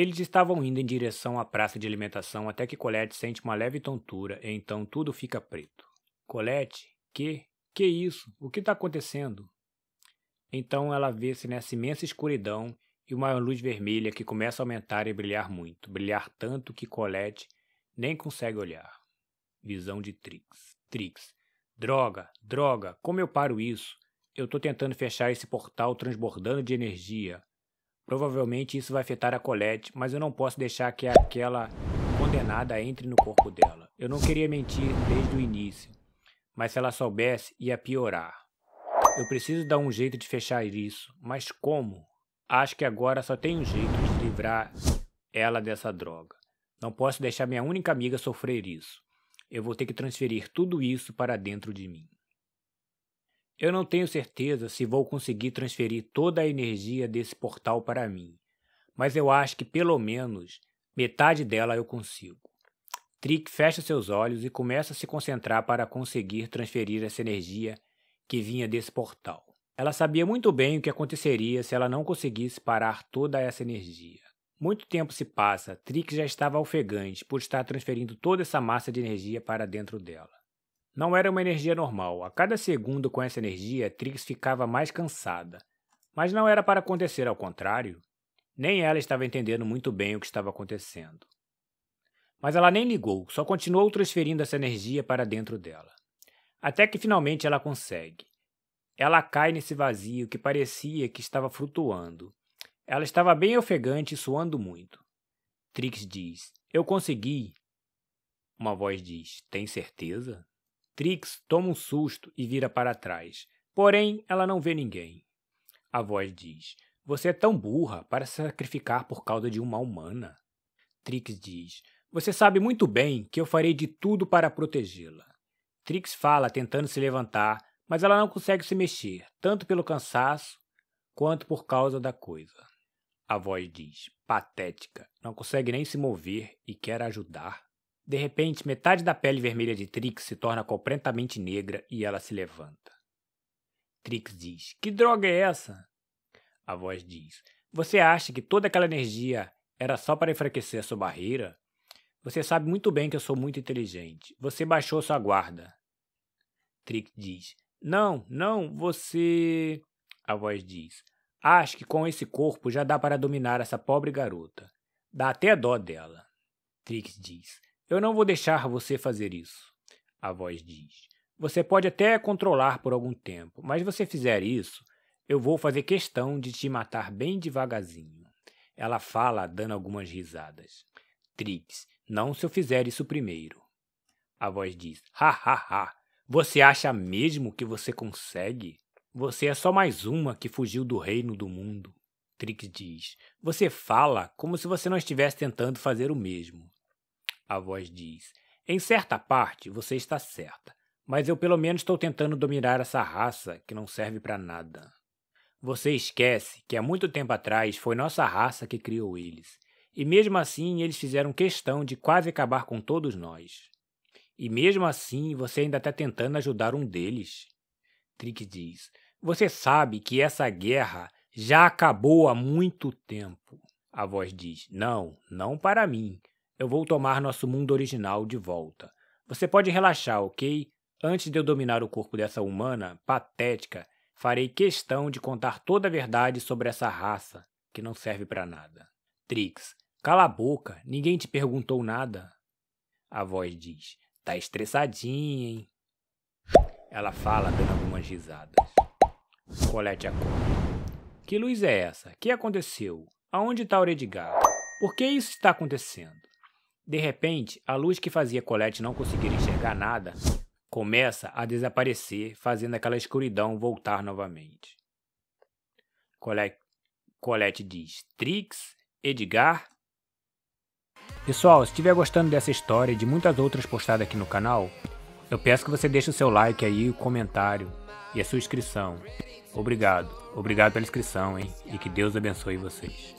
Eles estavam indo em direção à praça de alimentação até que Colette sente uma leve tontura e então tudo fica preto. Colette, que? Que isso? O que está acontecendo? Então ela vê-se nessa imensa escuridão e uma luz vermelha que começa a aumentar e brilhar muito, brilhar tanto que Colette nem consegue olhar. Visão de Trix. Trix. Droga, droga, como eu paro isso? Eu estou tentando fechar esse portal transbordando de energia. Provavelmente isso vai afetar a Colette, mas eu não posso deixar que aquela condenada entre no corpo dela. Eu não queria mentir desde o início, mas se ela soubesse, ia piorar. Eu preciso dar um jeito de fechar isso, mas como? Acho que agora só tem um jeito de livrar ela dessa droga. Não posso deixar minha única amiga sofrer isso. Eu vou ter que transferir tudo isso para dentro de mim. Eu não tenho certeza se vou conseguir transferir toda a energia desse portal para mim, mas eu acho que pelo menos metade dela eu consigo. Trick fecha seus olhos e começa a se concentrar para conseguir transferir essa energia que vinha desse portal. Ela sabia muito bem o que aconteceria se ela não conseguisse parar toda essa energia. Muito tempo se passa, Trix já estava ofegante por estar transferindo toda essa massa de energia para dentro dela. Não era uma energia normal. A cada segundo com essa energia, Trix ficava mais cansada. Mas não era para acontecer ao contrário. Nem ela estava entendendo muito bem o que estava acontecendo. Mas ela nem ligou, só continuou transferindo essa energia para dentro dela. Até que finalmente ela consegue. Ela cai nesse vazio que parecia que estava flutuando. Ela estava bem ofegante e suando muito. Trix diz: Eu consegui. Uma voz diz: Tem certeza? Trix toma um susto e vira para trás. Porém, ela não vê ninguém. A voz diz: Você é tão burra para se sacrificar por causa de uma humana. Trix diz: Você sabe muito bem que eu farei de tudo para protegê-la. Trix fala tentando se levantar, mas ela não consegue se mexer, tanto pelo cansaço quanto por causa da coisa. A voz diz, patética, não consegue nem se mover e quer ajudar. De repente, metade da pele vermelha de Trix se torna completamente negra e ela se levanta. Trix diz: Que droga é essa? A voz diz: Você acha que toda aquela energia era só para enfraquecer a sua barreira? Você sabe muito bem que eu sou muito inteligente. Você baixou sua guarda. Trix diz: Não, não, você. A voz diz: Acho que com esse corpo já dá para dominar essa pobre garota. Dá até dó dela. Trix diz: eu não vou deixar você fazer isso, a voz diz. Você pode até controlar por algum tempo, mas se você fizer isso, eu vou fazer questão de te matar bem devagarzinho. Ela fala, dando algumas risadas. Trix, não se eu fizer isso primeiro. A voz diz: Ha ha ha! Você acha mesmo que você consegue? Você é só mais uma que fugiu do reino do mundo. Trix diz: Você fala como se você não estivesse tentando fazer o mesmo a voz diz. Em certa parte, você está certa, mas eu pelo menos estou tentando dominar essa raça que não serve para nada. Você esquece que há muito tempo atrás foi nossa raça que criou eles, e mesmo assim eles fizeram questão de quase acabar com todos nós. E mesmo assim você ainda está tentando ajudar um deles. Trick diz: Você sabe que essa guerra já acabou há muito tempo. A voz diz: Não, não para mim, eu vou tomar nosso mundo original de volta. Você pode relaxar, ok? Antes de eu dominar o corpo dessa humana, patética, farei questão de contar toda a verdade sobre essa raça, que não serve para nada. Trix, cala a boca, ninguém te perguntou nada. A voz diz: Tá estressadinha, hein? Ela fala dando algumas risadas. a cor. Que luz é essa? O Que aconteceu? Aonde está o Redgar? Por que isso está acontecendo? De repente, a luz que fazia Colette não conseguir enxergar nada começa a desaparecer, fazendo aquela escuridão voltar novamente. Colette, Colette diz: Trix, Edgar. Pessoal, se estiver gostando dessa história e de muitas outras postadas aqui no canal, eu peço que você deixe o seu like aí, o comentário e a sua inscrição. Obrigado. Obrigado pela inscrição, hein? E que Deus abençoe vocês.